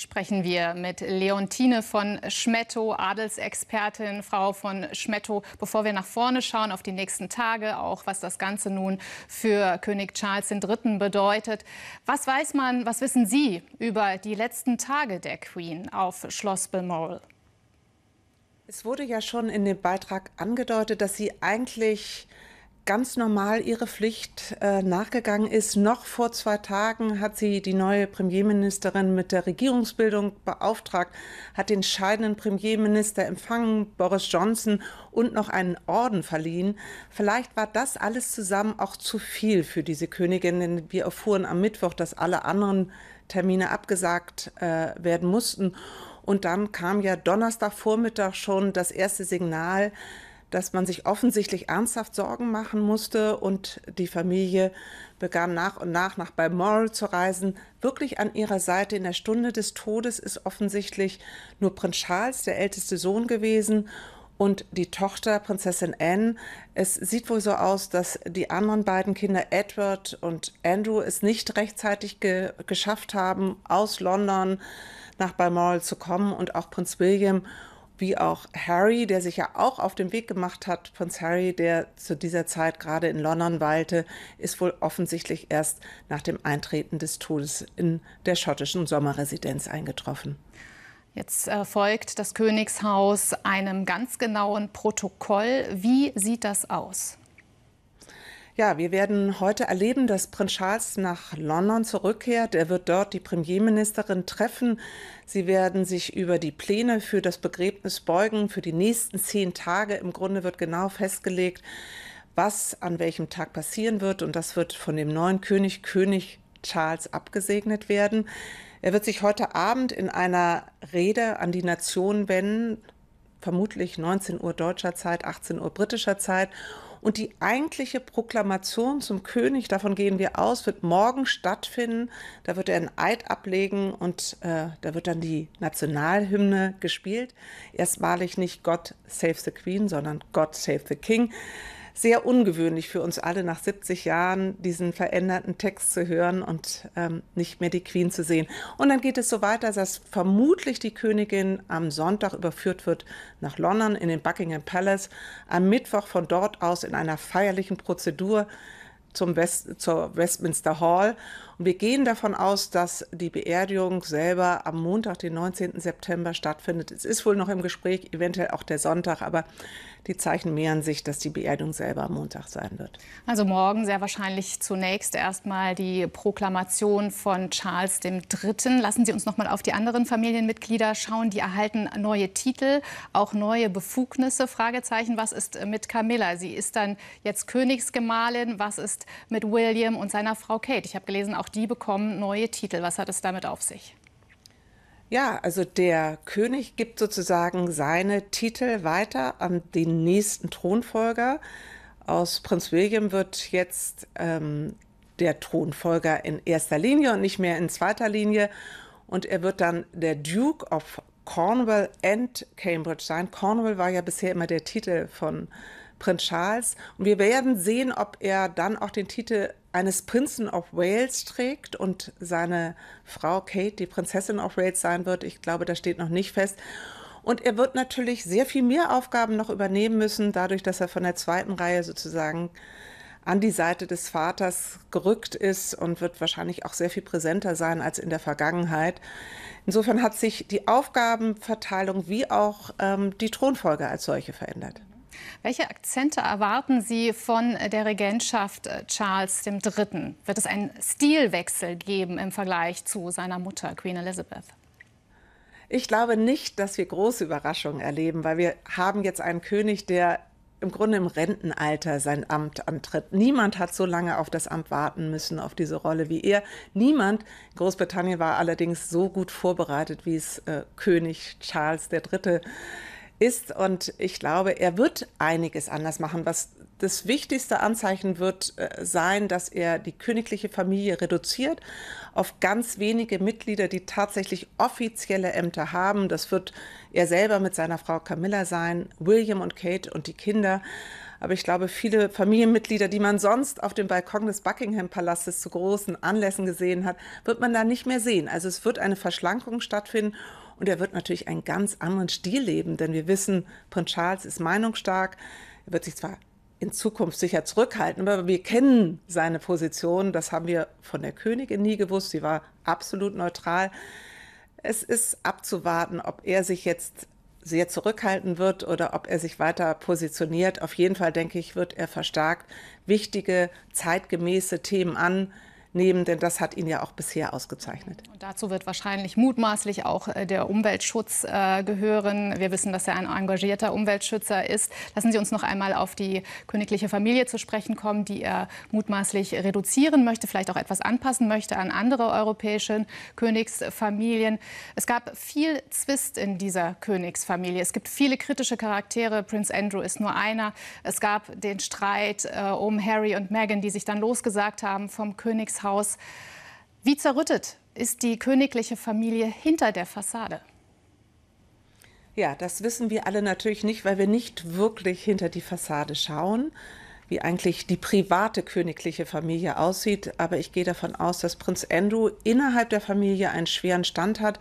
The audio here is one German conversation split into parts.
sprechen wir mit Leontine von Schmetto, Adelsexpertin, Frau von Schmetto. Bevor wir nach vorne schauen auf die nächsten Tage, auch was das Ganze nun für König Charles III. bedeutet. Was weiß man, was wissen Sie über die letzten Tage der Queen auf Schloss Balmoral? Es wurde ja schon in dem Beitrag angedeutet, dass sie eigentlich ganz normal ihre Pflicht äh, nachgegangen ist. Noch vor zwei Tagen hat sie die neue Premierministerin mit der Regierungsbildung beauftragt, hat den scheidenden Premierminister empfangen, Boris Johnson, und noch einen Orden verliehen. Vielleicht war das alles zusammen auch zu viel für diese Königin, denn wir erfuhren am Mittwoch, dass alle anderen Termine abgesagt äh, werden mussten. Und dann kam ja Donnerstagvormittag schon das erste Signal, dass man sich offensichtlich ernsthaft Sorgen machen musste und die Familie begann nach und nach nach Balmoral zu reisen. Wirklich an ihrer Seite in der Stunde des Todes ist offensichtlich nur Prinz Charles, der älteste Sohn gewesen und die Tochter Prinzessin Anne. Es sieht wohl so aus, dass die anderen beiden Kinder Edward und Andrew es nicht rechtzeitig ge geschafft haben, aus London nach Balmoral zu kommen und auch Prinz William wie auch Harry, der sich ja auch auf den Weg gemacht hat. Prinz Harry, der zu dieser Zeit gerade in London weilte, ist wohl offensichtlich erst nach dem Eintreten des Todes in der schottischen Sommerresidenz eingetroffen. Jetzt äh, folgt das Königshaus einem ganz genauen Protokoll. Wie sieht das aus? Ja, wir werden heute erleben, dass Prinz Charles nach London zurückkehrt. Er wird dort die Premierministerin treffen. Sie werden sich über die Pläne für das Begräbnis beugen. Für die nächsten zehn Tage im Grunde wird genau festgelegt, was an welchem Tag passieren wird. Und das wird von dem neuen König, König Charles, abgesegnet werden. Er wird sich heute Abend in einer Rede an die Nation wenden, vermutlich 19 Uhr deutscher Zeit, 18 Uhr britischer Zeit und die eigentliche Proklamation zum König, davon gehen wir aus, wird morgen stattfinden. Da wird er einen Eid ablegen und äh, da wird dann die Nationalhymne gespielt. Erstmalig nicht God Save the Queen, sondern God Save the King sehr ungewöhnlich für uns alle, nach 70 Jahren diesen veränderten Text zu hören und ähm, nicht mehr die Queen zu sehen. Und dann geht es so weiter, dass vermutlich die Königin am Sonntag überführt wird nach London in den Buckingham Palace, am Mittwoch von dort aus in einer feierlichen Prozedur zum West, zur Westminster Hall. Und wir gehen davon aus, dass die Beerdigung selber am Montag, den 19. September stattfindet. Es ist wohl noch im Gespräch, eventuell auch der Sonntag, aber die Zeichen mehren sich, dass die Beerdigung selber am Montag sein wird. Also morgen sehr wahrscheinlich zunächst erstmal die Proklamation von Charles III. Lassen Sie uns noch mal auf die anderen Familienmitglieder schauen. Die erhalten neue Titel, auch neue Befugnisse. Fragezeichen. Was ist mit Camilla? Sie ist dann jetzt Königsgemahlin. Was ist jetzt mit William und seiner Frau Kate. Ich habe gelesen, auch die bekommen neue Titel. Was hat es damit auf sich? Ja, also der König gibt sozusagen seine Titel weiter an den nächsten Thronfolger. Aus Prinz William wird jetzt ähm, der Thronfolger in erster Linie und nicht mehr in zweiter Linie. Und er wird dann der Duke of Cornwall and Cambridge sein. Cornwall war ja bisher immer der Titel von äh, Prinz Charles. Und wir werden sehen, ob er dann auch den Titel eines Prinzen of Wales trägt und seine Frau Kate die Prinzessin of Wales sein wird. Ich glaube, das steht noch nicht fest. Und er wird natürlich sehr viel mehr Aufgaben noch übernehmen müssen, dadurch, dass er von der zweiten Reihe sozusagen an die Seite des Vaters gerückt ist und wird wahrscheinlich auch sehr viel präsenter sein als in der Vergangenheit. Insofern hat sich die Aufgabenverteilung wie auch ähm, die Thronfolge als solche verändert. Welche Akzente erwarten Sie von der Regentschaft äh, Charles III.? Wird es einen Stilwechsel geben im Vergleich zu seiner Mutter, Queen Elizabeth? Ich glaube nicht, dass wir große Überraschungen erleben, weil wir haben jetzt einen König, der im Grunde im Rentenalter sein Amt antritt. Niemand hat so lange auf das Amt warten müssen, auf diese Rolle wie er. Niemand. Großbritannien war allerdings so gut vorbereitet, wie es äh, König Charles III ist. Und ich glaube, er wird einiges anders machen. Was das wichtigste Anzeichen wird äh, sein, dass er die königliche Familie reduziert auf ganz wenige Mitglieder, die tatsächlich offizielle Ämter haben. Das wird er selber mit seiner Frau Camilla sein, William und Kate und die Kinder. Aber ich glaube, viele Familienmitglieder, die man sonst auf dem Balkon des Buckingham-Palastes zu großen Anlässen gesehen hat, wird man da nicht mehr sehen. Also es wird eine Verschlankung stattfinden. Und er wird natürlich einen ganz anderen Stil leben, denn wir wissen, Prinz Charles ist meinungsstark. Er wird sich zwar in Zukunft sicher zurückhalten, aber wir kennen seine Position. Das haben wir von der Königin nie gewusst. Sie war absolut neutral. Es ist abzuwarten, ob er sich jetzt sehr zurückhalten wird oder ob er sich weiter positioniert. Auf jeden Fall, denke ich, wird er verstärkt wichtige, zeitgemäße Themen an, nehmen, denn das hat ihn ja auch bisher ausgezeichnet. Und dazu wird wahrscheinlich mutmaßlich auch äh, der Umweltschutz äh, gehören. Wir wissen, dass er ein engagierter Umweltschützer ist. Lassen Sie uns noch einmal auf die königliche Familie zu sprechen kommen, die er mutmaßlich reduzieren möchte, vielleicht auch etwas anpassen möchte an andere europäische Königsfamilien. Es gab viel Zwist in dieser Königsfamilie. Es gibt viele kritische Charaktere. Prinz Andrew ist nur einer. Es gab den Streit äh, um Harry und Meghan, die sich dann losgesagt haben vom Königshaus. Königshaus. Wie zerrüttet ist die königliche Familie hinter der Fassade? Ja, das wissen wir alle natürlich nicht, weil wir nicht wirklich hinter die Fassade schauen wie eigentlich die private königliche Familie aussieht. Aber ich gehe davon aus, dass Prinz Andrew innerhalb der Familie einen schweren Stand hat,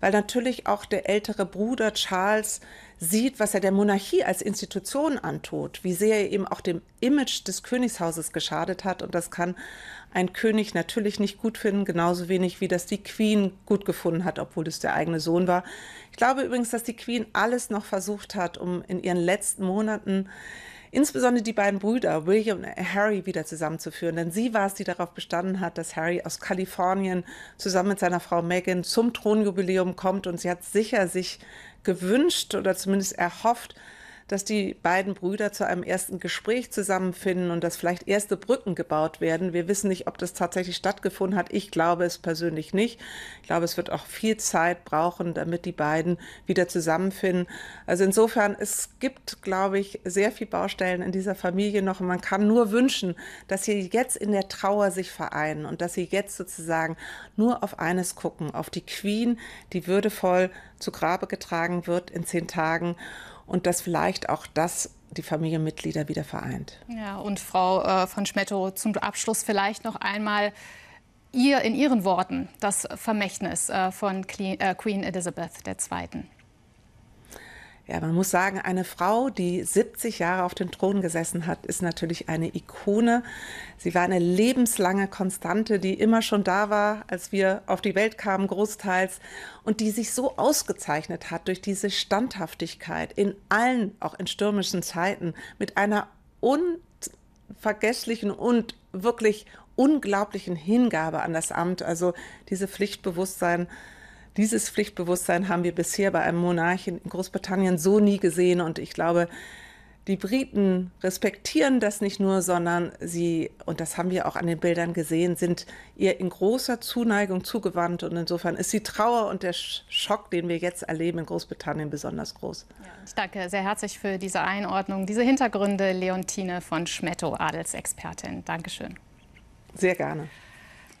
weil natürlich auch der ältere Bruder Charles sieht, was er der Monarchie als Institution antut, wie sehr er eben auch dem Image des Königshauses geschadet hat. Und das kann ein König natürlich nicht gut finden, genauso wenig wie das die Queen gut gefunden hat, obwohl es der eigene Sohn war. Ich glaube übrigens, dass die Queen alles noch versucht hat, um in ihren letzten Monaten insbesondere die beiden Brüder, William und Harry, wieder zusammenzuführen. Denn sie war es, die darauf bestanden hat, dass Harry aus Kalifornien zusammen mit seiner Frau Meghan zum Thronjubiläum kommt. Und sie hat sicher sich gewünscht oder zumindest erhofft, dass die beiden Brüder zu einem ersten Gespräch zusammenfinden und dass vielleicht erste Brücken gebaut werden. Wir wissen nicht, ob das tatsächlich stattgefunden hat. Ich glaube es persönlich nicht. Ich glaube, es wird auch viel Zeit brauchen, damit die beiden wieder zusammenfinden. Also insofern, es gibt, glaube ich, sehr viele Baustellen in dieser Familie noch. Und man kann nur wünschen, dass sie jetzt in der Trauer sich vereinen und dass sie jetzt sozusagen nur auf eines gucken, auf die Queen, die würdevoll zu Grabe getragen wird in zehn Tagen und dass vielleicht auch das die Familienmitglieder wieder vereint. Ja, und Frau äh, von Schmetto, zum Abschluss vielleicht noch einmal ihr in Ihren Worten das Vermächtnis äh, von äh, Queen Elizabeth II. Ja, man muss sagen, eine Frau, die 70 Jahre auf dem Thron gesessen hat, ist natürlich eine Ikone. Sie war eine lebenslange Konstante, die immer schon da war, als wir auf die Welt kamen, großteils, und die sich so ausgezeichnet hat durch diese Standhaftigkeit in allen, auch in stürmischen Zeiten, mit einer unvergesslichen und wirklich unglaublichen Hingabe an das Amt. Also diese Pflichtbewusstsein dieses Pflichtbewusstsein haben wir bisher bei einem Monarchen in Großbritannien so nie gesehen und ich glaube, die Briten respektieren das nicht nur, sondern sie, und das haben wir auch an den Bildern gesehen, sind ihr in großer Zuneigung zugewandt. Und insofern ist die Trauer und der Schock, den wir jetzt erleben in Großbritannien, besonders groß. Ja, ich danke sehr herzlich für diese Einordnung, diese Hintergründe, Leontine von Schmetto, Adelsexpertin. Dankeschön. Sehr gerne.